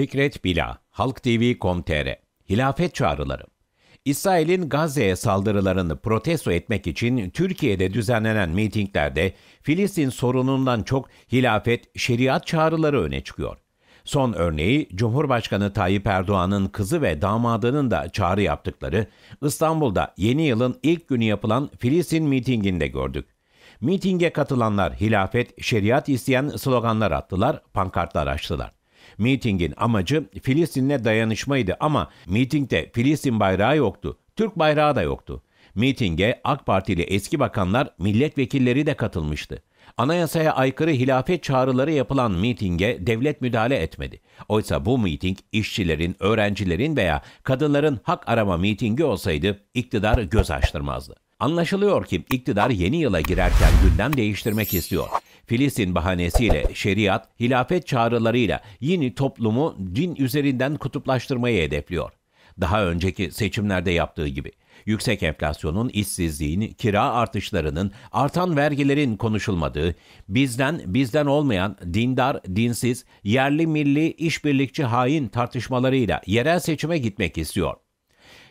Fikret Bila, TV.com.tr. Hilafet Çağrıları İsrail'in Gazze'ye saldırılarını protesto etmek için Türkiye'de düzenlenen mitinglerde Filistin sorunundan çok hilafet, şeriat çağrıları öne çıkıyor. Son örneği Cumhurbaşkanı Tayyip Erdoğan'ın kızı ve damadının da çağrı yaptıkları İstanbul'da yeni yılın ilk günü yapılan Filistin mitinginde gördük. Mitinge katılanlar hilafet, şeriat isteyen sloganlar attılar, pankartlar açtılar. Mitingin amacı Filistin'le dayanışmaydı ama mitingde Filistin bayrağı yoktu, Türk bayrağı da yoktu. Mitinge AK Partili eski bakanlar, milletvekilleri de katılmıştı. Anayasaya aykırı hilafet çağrıları yapılan mitinge devlet müdahale etmedi. Oysa bu miting işçilerin, öğrencilerin veya kadınların hak arama mitingi olsaydı iktidar göz açtırmazdı. Anlaşılıyor ki iktidar yeni yıla girerken gündem değiştirmek istiyor. Filistin bahanesiyle şeriat, hilafet çağrılarıyla yeni toplumu din üzerinden kutuplaştırmayı hedefliyor. Daha önceki seçimlerde yaptığı gibi yüksek enflasyonun, işsizliğin, kira artışlarının, artan vergilerin konuşulmadığı, bizden bizden olmayan dindar, dinsiz, yerli milli, işbirlikçi hain tartışmalarıyla yerel seçime gitmek istiyor.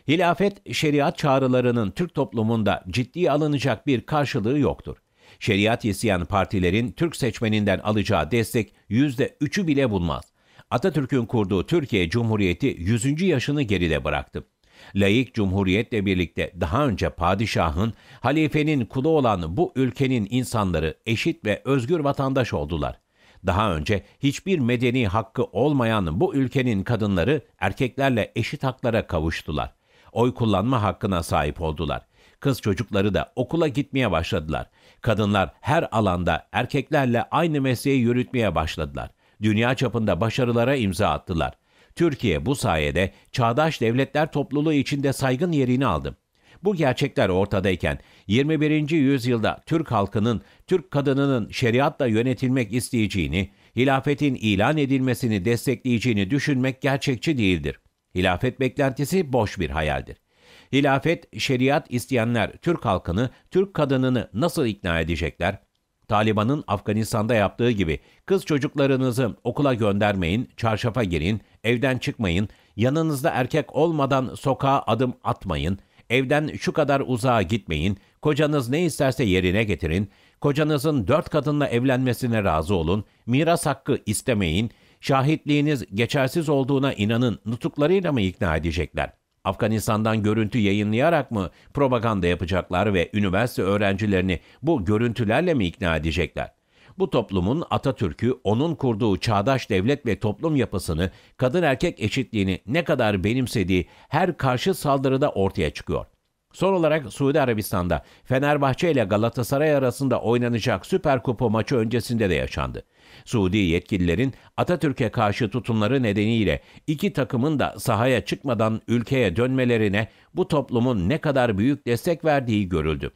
Hilafet, şeriat çağrılarının Türk toplumunda ciddi alınacak bir karşılığı yoktur. Şeriat isteyen partilerin Türk seçmeninden alacağı destek %3'ü bile bulmaz. Atatürk'ün kurduğu Türkiye Cumhuriyeti 100. yaşını geride bıraktı. Layık cumhuriyetle birlikte daha önce padişahın, halifenin kulu olan bu ülkenin insanları eşit ve özgür vatandaş oldular. Daha önce hiçbir medeni hakkı olmayan bu ülkenin kadınları erkeklerle eşit haklara kavuştular. Oy kullanma hakkına sahip oldular. Kız çocukları da okula gitmeye başladılar. Kadınlar her alanda erkeklerle aynı mesleği yürütmeye başladılar. Dünya çapında başarılara imza attılar. Türkiye bu sayede çağdaş devletler topluluğu içinde saygın yerini aldı. Bu gerçekler ortadayken 21. yüzyılda Türk halkının, Türk kadınının şeriatla yönetilmek isteyeceğini, hilafetin ilan edilmesini destekleyeceğini düşünmek gerçekçi değildir. Hilafet beklentisi boş bir hayaldir. Hilafet, şeriat isteyenler Türk halkını, Türk kadınını nasıl ikna edecekler? Taliban'ın Afganistan'da yaptığı gibi kız çocuklarınızı okula göndermeyin, çarşafa girin, evden çıkmayın, yanınızda erkek olmadan sokağa adım atmayın, evden şu kadar uzağa gitmeyin, kocanız ne isterse yerine getirin, kocanızın dört kadınla evlenmesine razı olun, miras hakkı istemeyin, şahitliğiniz geçersiz olduğuna inanın nutuklarıyla mı ikna edecekler? Afganistan'dan görüntü yayınlayarak mı propaganda yapacaklar ve üniversite öğrencilerini bu görüntülerle mi ikna edecekler? Bu toplumun Atatürk'ü, onun kurduğu çağdaş devlet ve toplum yapısını, kadın erkek eşitliğini ne kadar benimsediği her karşı saldırıda ortaya çıkıyor.'' Son olarak Suudi Arabistan'da Fenerbahçe ile Galatasaray arasında oynanacak Süper Kupa maçı öncesinde de yaşandı. Suudi yetkililerin Atatürk'e karşı tutumları nedeniyle iki takımın da sahaya çıkmadan ülkeye dönmelerine bu toplumun ne kadar büyük destek verdiği görüldü.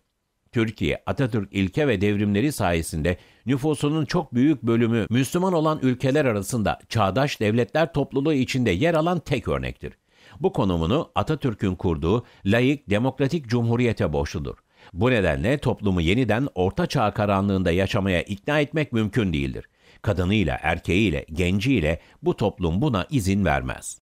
Türkiye, Atatürk ilke ve devrimleri sayesinde nüfusunun çok büyük bölümü Müslüman olan ülkeler arasında çağdaş devletler topluluğu içinde yer alan tek örnektir. Bu konumunu Atatürk'ün kurduğu layık demokratik cumhuriyete borçludur. Bu nedenle toplumu yeniden orta çağ karanlığında yaşamaya ikna etmek mümkün değildir. Kadınıyla, erkeğiyle, genciyle bu toplum buna izin vermez.